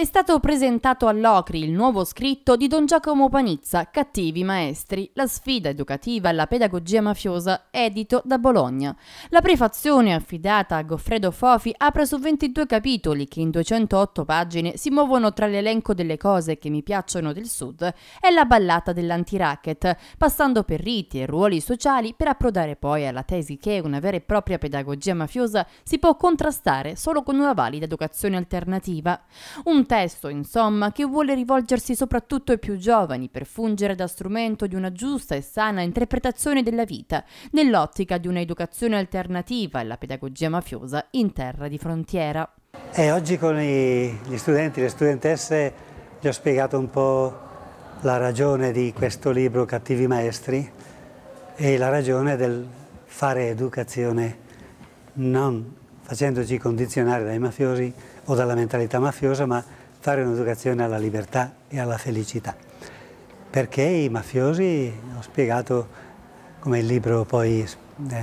È stato presentato all'Ocri il nuovo scritto di Don Giacomo Panizza, Cattivi Maestri, la sfida educativa alla pedagogia mafiosa, edito da Bologna. La prefazione affidata a Goffredo Fofi apre su 22 capitoli che in 208 pagine si muovono tra l'elenco delle cose che mi piacciono del Sud e la ballata dell'antiracket, passando per riti e ruoli sociali per approdare poi alla tesi che una vera e propria pedagogia mafiosa si può contrastare solo con una valida educazione alternativa. Un testo, insomma, che vuole rivolgersi soprattutto ai più giovani per fungere da strumento di una giusta e sana interpretazione della vita, nell'ottica di un'educazione alternativa alla pedagogia mafiosa in terra di frontiera. E eh, oggi con i, gli studenti e le studentesse gli ho spiegato un po' la ragione di questo libro Cattivi Maestri e la ragione del fare educazione non facendoci condizionare dai mafiosi o dalla mentalità mafiosa, ma fare un'educazione alla libertà e alla felicità. Perché i mafiosi, ho spiegato come il libro poi eh,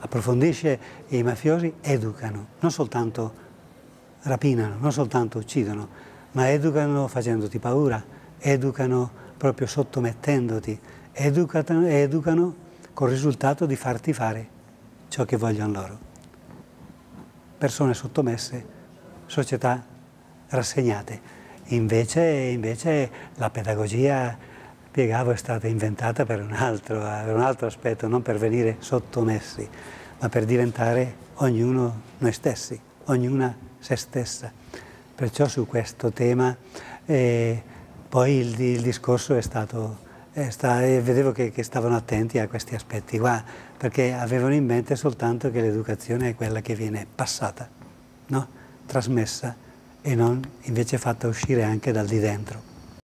approfondisce, i mafiosi educano, non soltanto rapinano, non soltanto uccidono, ma educano facendoti paura, educano proprio sottomettendoti, educano, educano col risultato di farti fare ciò che vogliono loro persone sottomesse, società rassegnate. Invece, invece la pedagogia, piegavo, è stata inventata per un, altro, per un altro aspetto, non per venire sottomessi, ma per diventare ognuno noi stessi, ognuna se stessa. Perciò su questo tema eh, poi il, il discorso è stato eh, sta, e eh, vedevo che, che, stavano attenti a questi aspetti qua, perché avevano in mente soltanto che l'educazione è quella che viene passata, no? trasmessa e non invece fatta uscire anche dal di dentro.